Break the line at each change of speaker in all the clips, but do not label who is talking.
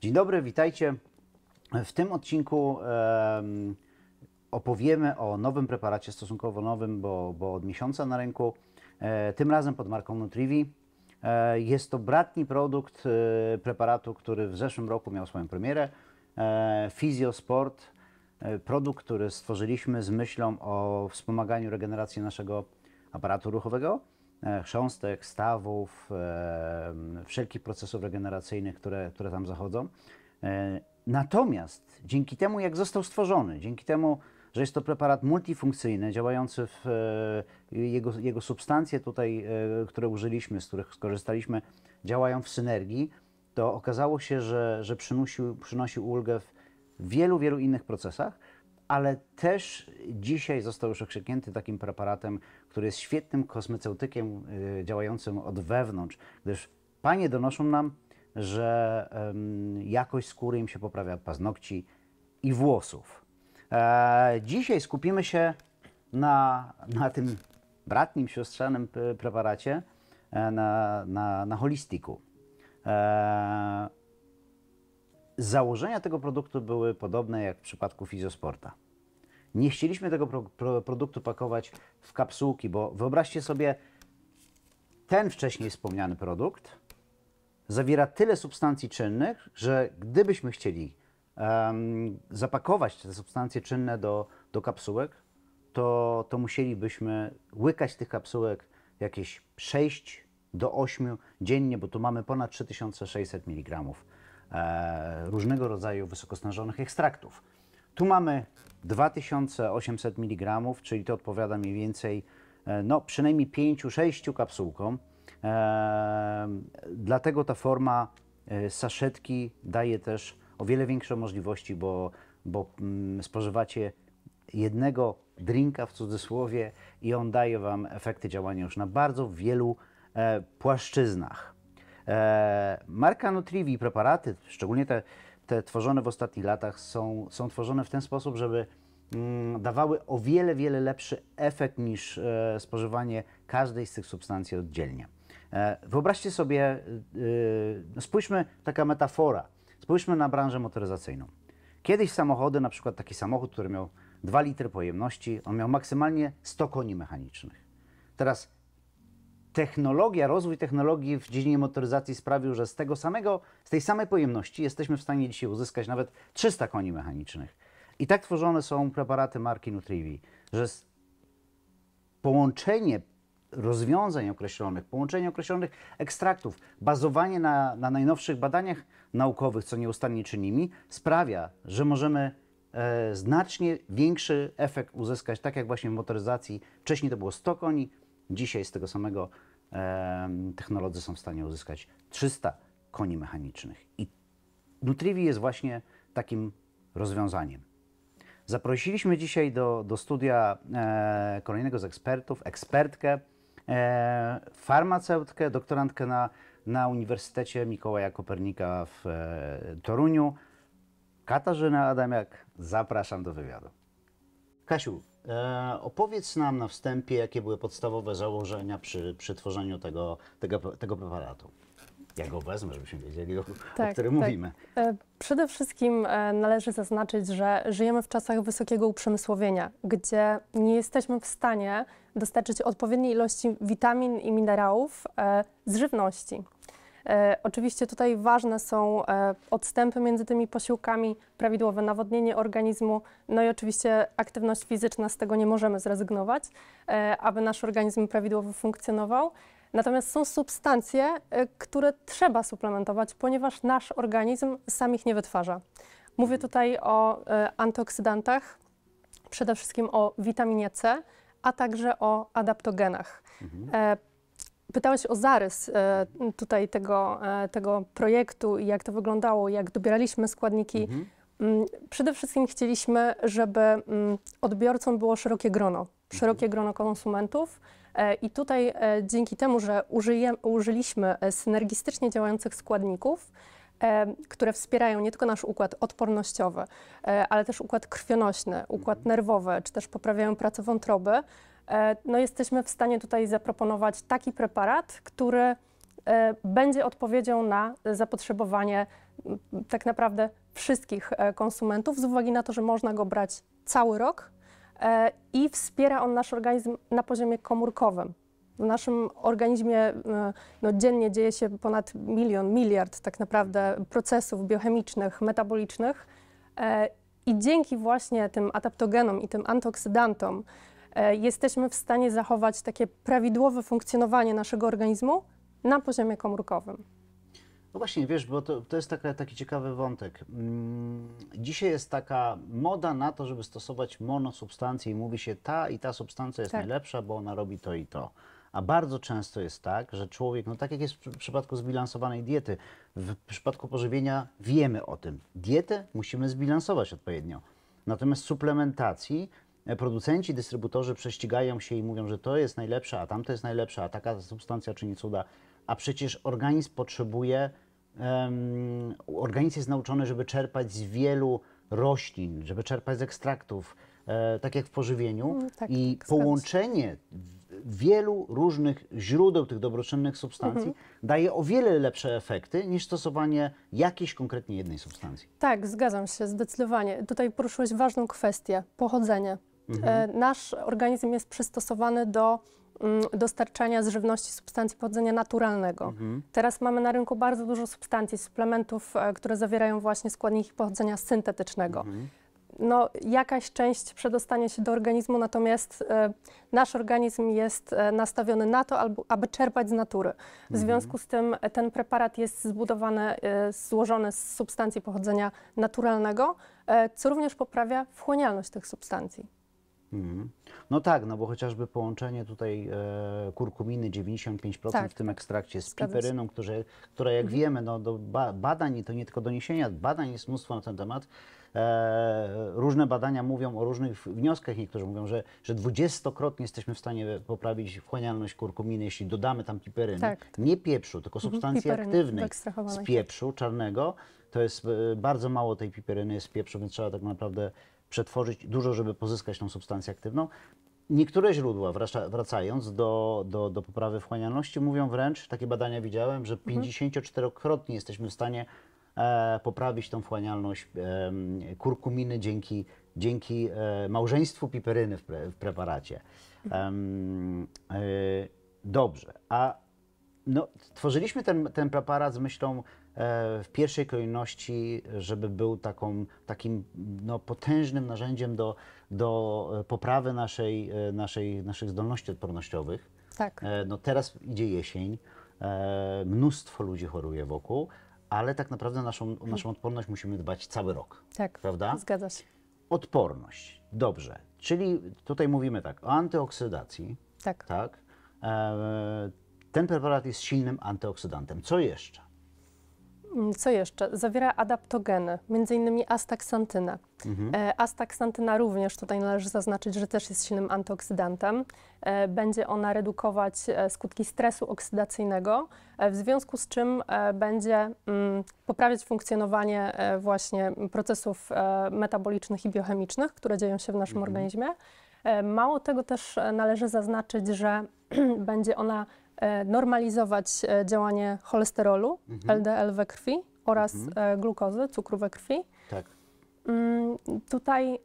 Dzień dobry, witajcie. W tym odcinku opowiemy o nowym preparacie, stosunkowo nowym, bo, bo od miesiąca na rynku, e, tym razem pod marką Nutrivi. E, jest to bratni produkt e, preparatu, który w zeszłym roku miał swoją premierę, Physiosport, produkt, który stworzyliśmy z myślą o wspomaganiu regeneracji naszego aparatu ruchowego E, chrząstek, stawów, e, wszelkich procesów regeneracyjnych, które, które tam zachodzą. E, natomiast dzięki temu, jak został stworzony, dzięki temu, że jest to preparat multifunkcyjny, działający w jego, jego substancje tutaj, które użyliśmy, z których skorzystaliśmy, działają w synergii, to okazało się, że, że przynosił, przynosił ulgę w wielu, wielu innych procesach ale też dzisiaj został już okrzyknięty takim preparatem, który jest świetnym kosmeceutykiem y, działającym od wewnątrz, gdyż panie donoszą nam, że jakość skóry im się poprawia, paznokci i włosów. E, dzisiaj skupimy się na, na tym bratnim, siostrzanym y, preparacie, e, na, na, na holistiku. E, założenia tego produktu były podobne jak w przypadku fizjosporta. Nie chcieliśmy tego pro, pro, produktu pakować w kapsułki, bo wyobraźcie sobie, ten wcześniej wspomniany produkt zawiera tyle substancji czynnych, że gdybyśmy chcieli um, zapakować te substancje czynne do, do kapsułek, to, to musielibyśmy łykać tych kapsułek jakieś 6 do 8 dziennie, bo tu mamy ponad 3600 mg E, różnego rodzaju wysokosnażonych ekstraktów. Tu mamy 2800 mg, czyli to odpowiada mniej więcej e, no, przynajmniej 5-6 kapsułkom. E, dlatego ta forma saszetki daje też o wiele większe możliwości, bo, bo mm, spożywacie jednego drinka w cudzysłowie i on daje Wam efekty działania już na bardzo wielu płaszczyznach. E, marka Nutrivi, preparaty, szczególnie te, te tworzone w ostatnich latach, są, są tworzone w ten sposób, żeby mm, dawały o wiele, wiele lepszy efekt niż e, spożywanie każdej z tych substancji oddzielnie. E, wyobraźcie sobie, no spójrzmy, taka metafora, spójrzmy na branżę motoryzacyjną. Kiedyś samochody, na przykład taki samochód, który miał 2 litry pojemności, on miał maksymalnie 100 koni mechanicznych. Teraz technologia, rozwój technologii w dziedzinie motoryzacji sprawił, że z tego samego, z tej samej pojemności jesteśmy w stanie dzisiaj uzyskać nawet 300 koni mechanicznych. I tak tworzone są preparaty marki Nutrivi, że połączenie rozwiązań określonych, połączenie określonych ekstraktów, bazowanie na, na najnowszych badaniach naukowych, co nieustannie czynimy, sprawia, że możemy e, znacznie większy efekt uzyskać, tak jak właśnie w motoryzacji. Wcześniej to było 100 koni, dzisiaj z tego samego technolodzy są w stanie uzyskać 300 koni mechanicznych. I Nutrivi jest właśnie takim rozwiązaniem. Zaprosiliśmy dzisiaj do, do studia e, kolejnego z ekspertów, ekspertkę, e, farmaceutkę, doktorantkę na, na Uniwersytecie Mikołaja Kopernika w e, Toruniu, Katarzyna Adamiak. Zapraszam do wywiadu. Kasiu, E, opowiedz nam na wstępie, jakie były podstawowe założenia przy, przy tworzeniu tego, tego, tego preparatu. Ja go wezmę, żebyśmy wiedzieli, o, tak, o którym tak. mówimy.
E, przede wszystkim e, należy zaznaczyć, że żyjemy w czasach wysokiego uprzemysłowienia, gdzie nie jesteśmy w stanie dostarczyć odpowiedniej ilości witamin i minerałów z żywności. E, oczywiście tutaj ważne są e, odstępy między tymi posiłkami, prawidłowe nawodnienie organizmu, no i oczywiście aktywność fizyczna, z tego nie możemy zrezygnować, e, aby nasz organizm prawidłowo funkcjonował. Natomiast są substancje, które trzeba suplementować, ponieważ nasz organizm sam ich nie wytwarza. Mówię mhm. tutaj o antyoksydantach, przede wszystkim o witaminie C, a także o adaptogenach. Mhm. Pytałeś o zarys e, tutaj tego, e, tego projektu i jak to wyglądało, jak dobieraliśmy składniki. Mhm. Mm, przede wszystkim chcieliśmy, żeby mm, odbiorcą było szerokie grono, szerokie mhm. grono konsumentów. E, I tutaj dzięki temu, że użyje, użyliśmy synergistycznie działających składników, E, które wspierają nie tylko nasz układ odpornościowy, e, ale też układ krwionośny, układ mhm. nerwowy, czy też poprawiają pracę wątroby, e, no jesteśmy w stanie tutaj zaproponować taki preparat, który będzie odpowiedzią na zapotrzebowanie tak naprawdę wszystkich konsumentów, z uwagi na to, że można go brać cały rok i wspiera on nasz organizm na poziomie komórkowym. W naszym organizmie e, no, dziennie dzieje się ponad milion, miliard tak naprawdę procesów biochemicznych, metabolicznych e, i dzięki właśnie tym adaptogenom i tym antoksydantom e, jesteśmy w stanie zachować takie prawidłowe funkcjonowanie naszego organizmu na poziomie komórkowym.
No właśnie, wiesz, bo to, to jest taka, taki ciekawy wątek. Mm, dzisiaj jest taka moda na to, żeby stosować monosubstancje i mówi się ta i ta substancja jest tak. najlepsza, bo ona robi to i to. A bardzo często jest tak, że człowiek, no tak jak jest w przypadku zbilansowanej diety, w przypadku pożywienia wiemy o tym. Dietę musimy zbilansować odpowiednio. Natomiast suplementacji e, producenci, dystrybutorzy prześcigają się i mówią, że to jest najlepsze, a tamto jest najlepsze, a taka substancja czyni cuda. A przecież organizm potrzebuje, um, organizm jest nauczony, żeby czerpać z wielu roślin, żeby czerpać z ekstraktów, E, tak jak w pożywieniu. No, tak, I tak, połączenie wielu różnych źródeł tych dobroczynnych substancji mhm. daje o wiele lepsze efekty niż stosowanie jakiejś konkretnie jednej substancji.
Tak, zgadzam się zdecydowanie. Tutaj poruszyłeś ważną kwestię pochodzenie. E, mhm. Nasz organizm jest przystosowany do mm, dostarczania z żywności substancji pochodzenia naturalnego. Mhm. Teraz mamy na rynku bardzo dużo substancji, suplementów, e, które zawierają właśnie składniki pochodzenia syntetycznego. Mhm no, jakaś część przedostanie się do organizmu, natomiast e, nasz organizm jest e, nastawiony na to, aby czerpać z natury. W mhm. związku z tym e, ten preparat jest zbudowany, złożony z substancji pochodzenia naturalnego, co również poprawia wchłanialność tych substancji.
Mhm. No tak, no bo chociażby połączenie tutaj e, kurkuminy 95% tak. w tym ekstrakcie z piperyną, które, która jak mhm. wiemy, no, do ba badań, to nie tylko doniesienia, badań jest mnóstwo na ten temat, E, różne badania mówią o różnych wnioskach. Niektórzy mówią, że, że dwudziestokrotnie jesteśmy w stanie poprawić wchłanialność kurkuminy, jeśli dodamy tam piperyny. Tak. tak. Nie pieprzu, tylko mhm, substancji mhm, aktywnej tak z pieprzu czarnego. To jest e, bardzo mało tej piperyny jest z pieprzu, więc trzeba tak naprawdę przetworzyć dużo, żeby pozyskać tą substancję aktywną. Niektóre źródła, wracając do, do, do poprawy wchłanialności, mówią wręcz, takie badania widziałem, że 54-krotnie mhm. jesteśmy w stanie E, poprawić tą wchłanialność e, kurkuminy dzięki, dzięki e, małżeństwu piperyny w, pre, w preparacie. Dobrze, a no, tworzyliśmy ten, ten preparat z myślą w pierwszej kolejności, żeby był taką, takim no, potężnym narzędziem do, do poprawy naszej, naszej, naszych zdolności odpornościowych. Tak. No, teraz idzie jesień, mnóstwo ludzi choruje wokół ale tak naprawdę naszą, o naszą odporność musimy dbać cały rok. Tak, prawda? zgadza się. Odporność, dobrze. Czyli tutaj mówimy tak, o antyoksydacji. Tak. tak? E, ten preparat jest silnym antyoksydantem. Co jeszcze?
Mm, co jeszcze? Zawiera adaptogeny, m.in. astaksantyna. Mhm. E, astaksantyna również tutaj należy zaznaczyć, że też jest silnym antyoksydantem. E, będzie ona redukować e, skutki stresu oksydacyjnego, w związku z czym będzie mm, poprawiać funkcjonowanie właśnie procesów metabolicznych i biochemicznych, które dzieją się w naszym mhm. organizmie. Mało tego też należy zaznaczyć, że będzie ona E, normalizować e, działanie cholesterolu, mhm. LDL we krwi oraz mhm. E, glukozy, cukru we krwi. Tak. Mm, tutaj,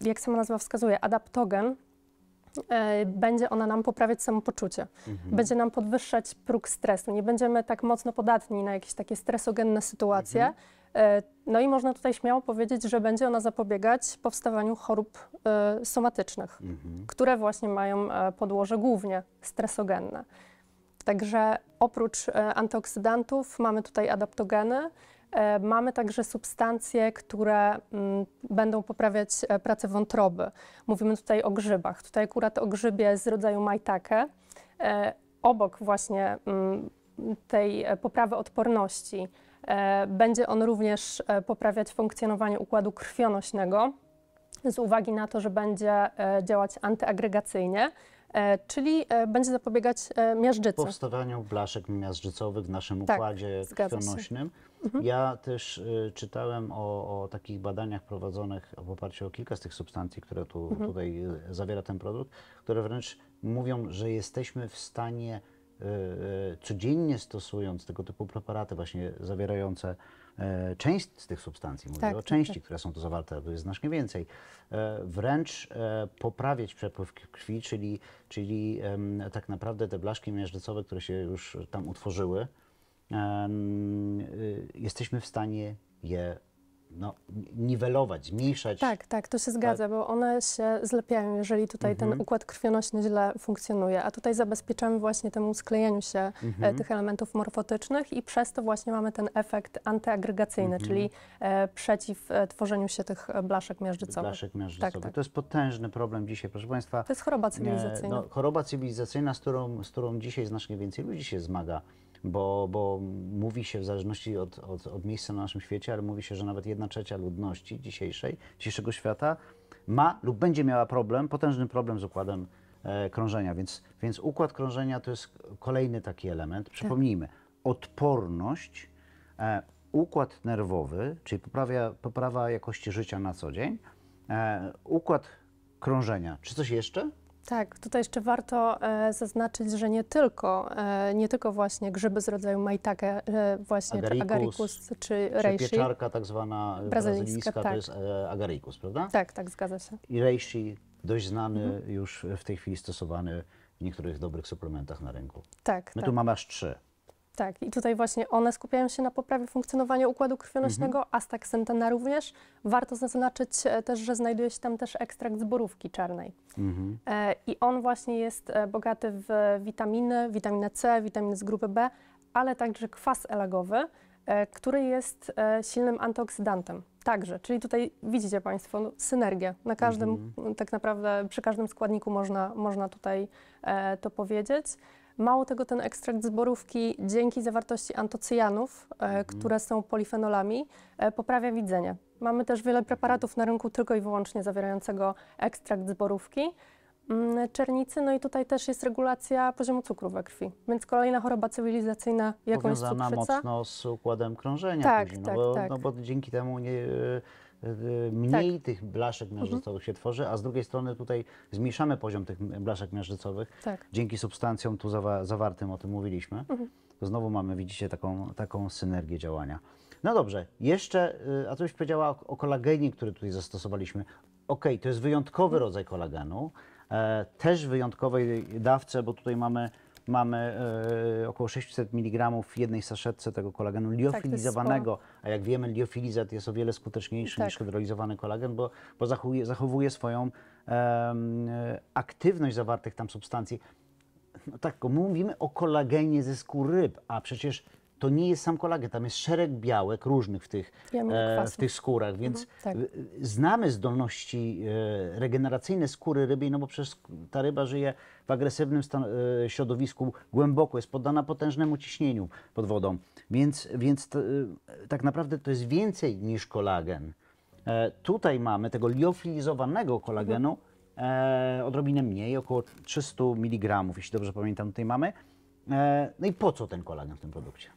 jak sama nazwa wskazuje, adaptogen będzie ona nam poprawiać samopoczucie. Mhm. Będzie nam podwyższać próg stresu. Nie będziemy tak mocno podatni na jakieś takie stresogenne sytuacje. Mhm. No i można tutaj śmiało powiedzieć, że będzie ona zapobiegać powstawaniu chorób somatycznych, mhm. które właśnie mają podłoże głównie stresogenne. Także oprócz e, antyoksydantów mamy tutaj adaptogeny, e, Mamy także substancje, które mm, będą poprawiać e, pracę wątroby. Mówimy tutaj o grzybach. Tutaj akurat o grzybie z rodzaju majtake. Obok właśnie mm, tej poprawy odporności będzie on również poprawiać funkcjonowanie układu krwionośnego z uwagi na to, że będzie działać antyagregacyjnie, E, czyli e, będzie zapobiegać e, miażdżycy.
Powstawaniu blaszek miażdżycowych w naszym tak, układzie krwionośnym. Mhm. Ja też czytałem o, o, takich badaniach prowadzonych w oparciu o kilka z tych substancji, które tu, mhm. tutaj zawiera ten produkt, które wręcz mówią, że jesteśmy w stanie codziennie stosując tego typu preparaty właśnie zawierające E, część z tych substancji, mówię tak, o tak, części, tak. które są tu zawarte, to jest znacznie więcej, e, wręcz e, poprawiać przepływ krwi, czyli, czyli tak naprawdę te blaszki miażdżycowe, które się już tam utworzyły, y, jesteśmy w stanie je no, niwelować, zmniejszać.
Tak, tak, to się zgadza, tak. bo one się zlepiają, jeżeli tutaj mhm. ten układ krwionośny źle funkcjonuje, a tutaj zabezpieczamy właśnie temu sklejeniu się e, mhm. tych elementów morfotycznych i przez to właśnie mamy ten efekt antyagregacyjny, mhm. czyli e, przeciw e, tworzeniu się tych e, blaszek miażdżycowych. Blaszek
tak, miażdżycowych. Tak, tak. To jest potężny problem dzisiaj, proszę Państwa. To jest choroba cywilizacyjna. E, no, choroba cywilizacyjna, z którą, z którą dzisiaj znacznie więcej ludzi się zmaga bo, bo mówi się, w zależności od, od, od miejsca na naszym świecie, ale mówi się, że nawet jedna trzecia ludności dzisiejszej, dzisiejszego świata ma lub będzie miała problem, potężny problem z układem e, krążenia. Więc, więc układ krążenia to jest kolejny taki element. Tak. Przypomnijmy, odporność, e, układ nerwowy, czyli poprawia, poprawa jakości życia na co dzień, e, układ krążenia. Czy coś jeszcze?
Tak, tutaj jeszcze warto e, zaznaczyć, że nie tylko, e, nie tylko właśnie grzyby z rodzaju majtake, e, właśnie agaricus, czy agaricus, czy reishi. pieczarka
tak zwana brazylijska, tak. to jest e, agaricus, prawda?
Tak, tak, zgadza się.
I reishi, dość znany mhm. już w tej chwili stosowany w niektórych dobrych suplementach na rynku.
Tak, My tak. tu mamy aż trzy. Tak, i tutaj właśnie one skupiają się na poprawie funkcjonowania układu krwionośnego, mhm. astaxantana również. Warto zaznaczyć e, też, że znajduje się tam też ekstrakt z borówki czarnej. Mhm. E, I on właśnie jest e, bogaty w witaminy, witaminę C, witaminy z grupy B, ale także kwas elagowy, który jest silnym antyoksydantem. Także, czyli tutaj widzicie Państwo no, synergię. Na każdym, mhm. tak naprawdę przy każdym składniku można, można tutaj to powiedzieć. Mało tego, ten ekstrakt z borówki dzięki zawartości antocyjanów, e, mhm. które są polifenolami, e, poprawia widzenie. Mamy też wiele preparatów na rynku tylko i wyłącznie zawierającego ekstrakt z borówki, mm, czernicy, no i tutaj też jest regulacja poziomu cukru we krwi. Więc kolejna choroba cywilizacyjna, jaką jest cukrzyca. mocno
z układem krążenia tak, później, no tak, no, bo, tak. no bo dzięki temu nie... Yy tak. mniej tak. tych blaszek mhm. miażdżycowych mhm. się tworzy, a z drugiej strony tutaj zmniejszamy poziom tych blaszek miażdżycowych tak. dzięki substancjom tu zawa zawartym, o tym mówiliśmy. Mhm. To znowu mamy, widzicie, taką, taką synergię działania. No dobrze, jeszcze, y, a tu już powiedziała o, o kolagenie, który tutaj zastosowaliśmy. Ok, to jest wyjątkowy mhm. rodzaj kolagenu, e, też wyjątkowej dawce, bo tutaj mamy mamy e, około 600 mg w jednej saszetce tego kolagenu tak, liofilizowanego, tak, a jak wiemy liofilizat jest o wiele skuteczniejszy tak. niż hydrolizowany kolagen, bo, bo zachowuje, zachowuje swoją e, aktywność zawartych tam substancji. No tak, mówimy o kolagenie ze skóry ryb, a przecież to nie jest sam kolagen, tam jest szereg białek różnych w tych, e, w tych skórach, mhm, więc mhm, tak. E, znamy zdolności e, regeneracyjne skóry rybiej, no bo przez ta ryba żyje w agresywnym e, środowisku, głęboko jest poddana potężnemu ciśnieniu pod wodą, więc, więc e, tak naprawdę to jest więcej niż kolagen. E, tutaj mamy tego liofilizowanego kolagenu mhm. odrobinę mniej, około 300 mg, jeśli dobrze pamiętam, tutaj mamy. No i po co ten kolagen w tym produkcie?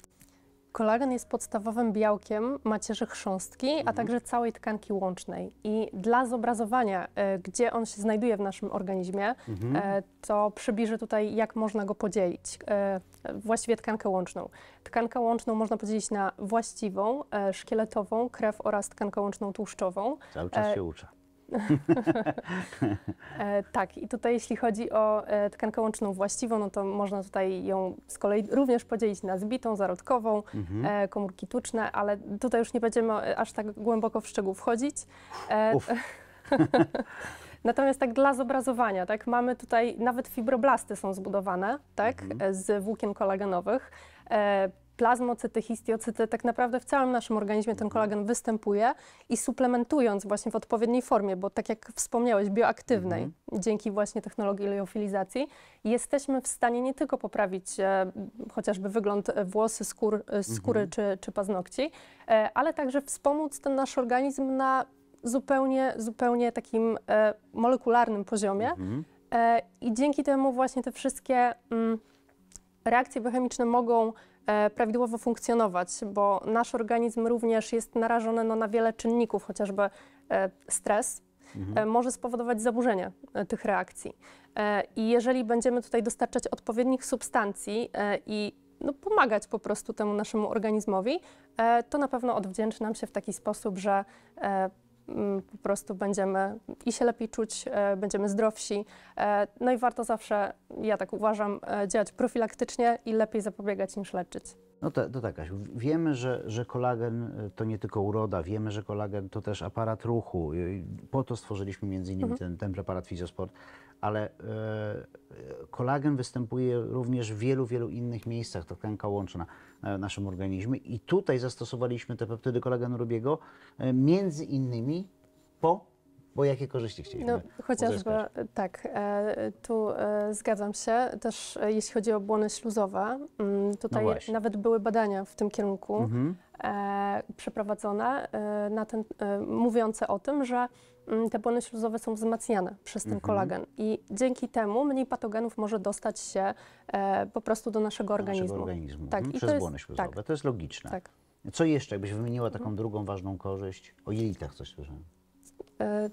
Kolagen jest podstawowym białkiem macierzy chrząstki, a mhm. także całej tkanki łącznej. I dla zobrazowania, e, gdzie on się znajduje w naszym organizmie, e, mhm. to przybliżę tutaj, jak można go podzielić. E, właściwie tkankę łączną. Tkankę łączną można podzielić na właściwą, szkieletową, krew oraz tkankę łączną tłuszczową. Cały czas się uczy. e, tak, i tutaj jeśli chodzi o e, tkankę łączną właściwą, no to można tutaj ją z kolei również podzielić na zbitą, zarodkową, mhm. e, komórki tuczne, ale tutaj już nie będziemy aż tak głęboko w szczegół wchodzić. E, Natomiast tak dla zobrazowania, tak, mamy tutaj, nawet fibroblasty są zbudowane, tak, mhm. z włókien kolagenowych. E, plazmocyty, histiocyty, tak naprawdę w całym naszym organizmie ten mhm. kolagen występuje i suplementując właśnie w odpowiedniej formie, bo tak jak wspomniałeś, bioaktywnej, mhm. dzięki właśnie technologii liofilizacji, jesteśmy w stanie nie tylko poprawić e, chociażby wygląd e, włosy, skór, e, mhm. skóry czy, czy paznokci, e, ale także wspomóc ten nasz organizm na zupełnie, zupełnie takim e, molekularnym poziomie. E, I dzięki temu właśnie te wszystkie... Mm, reakcje biochemiczne mogą E, prawidłowo funkcjonować, bo nasz organizm również jest narażony no, na wiele czynników, chociażby e, stres, Mhm. E, może spowodować zaburzenie tych reakcji. I jeżeli będziemy tutaj dostarczać odpowiednich substancji i no, pomagać po prostu temu naszemu organizmowi, to na pewno odwdzięczy nam się w taki sposób, że Mm, po prostu będziemy i się lepiej czuć, e, będziemy zdrowsi. E, no i warto zawsze, ja tak uważam, e, działać profilaktycznie i lepiej zapobiegać niż leczyć.
No to, to tak, wiemy, że, że kolagen e, to nie tylko uroda, wiemy, że kolagen to też aparat ruchu. Po to stworzyliśmy między innymi mhm. ten, ten preparat Fizjosport, ale e, kolagen występuje również w wielu, wielu innych miejscach, to tkanka łączna e, w naszym organizmie i tutaj zastosowaliśmy te peptydy kolagenu Rubiego, e, między innymi po bo jakie korzyści chcieliśmy No chociażby,
uzyskać? tak, e, tu e, zgadzam się. Też e, jeśli chodzi o błony śluzowe, mm, tutaj no nawet były badania w tym kierunku mhm. przeprowadzone na ten, mówiące o tym, że mm, te błony śluzowe są wzmacniane przez ten mhm. kolagen i dzięki temu mniej patogenów może dostać się po prostu do naszego do organizmu. Naszego
organizmu. Tak, mhm. Przez błony jest, śluzowe, tak. to jest logiczne. Tak. Co jeszcze, jakbyś wymieniła taką mhm. drugą ważną korzyść? O jelitach coś słyszałem.
E,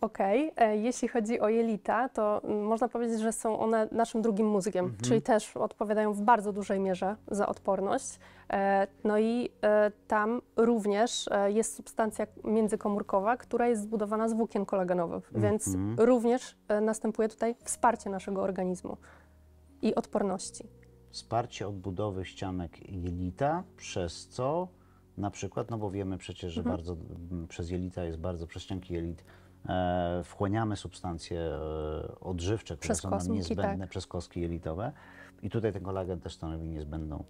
okej, okay. E, jeśli chodzi o jelita, to można powiedzieć, że są one naszym drugim mózgiem, mhm. czyli też odpowiadają w bardzo dużej mierze za odporność. E, no i tam również jest substancja międzykomórkowa, która jest zbudowana z włókien kolagenowych, mhm. więc również następuje tutaj wsparcie naszego organizmu i odporności.
Wsparcie odbudowy ścianek jelita, przez co na przykład, no bo wiemy przecież, że mhm. bardzo mm, przez jelita jest bardzo, przez ścianki jelit e, wchłaniamy substancje e, odżywcze, które przez są kosmiki, nam niezbędne tak. przez koski jelitowe. I tutaj ten kolagen też stanowi niezbędną,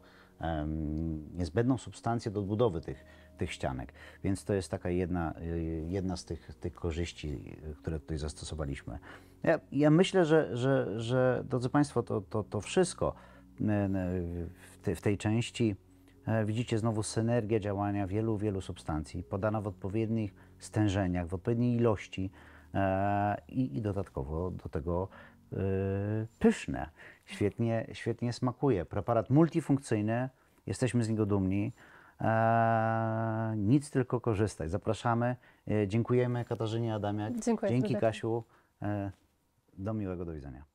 niezbędną substancję do odbudowy tych, tych ścianek. Więc to jest taka jedna, e, jedna z tych, tych korzyści, które tutaj zastosowaliśmy. Ja, ja myślę, że, że, że, drodzy Państwo, to, to, to wszystko w, te, w tej części E, widzicie znowu synergię działania wielu, wielu substancji, podana w odpowiednich stężeniach, w odpowiedniej ilości e, i, i dodatkowo do tego e, pyszne. Świetnie, świetnie smakuje. Preparat multifunkcyjny, jesteśmy z niego dumni. Eee, nic tylko korzystać. Zapraszamy. Eee, dziękujemy Katarzynie Adamiak. Dziękuję. Dzięki Kasiu. Eee, do miłego do widzenia.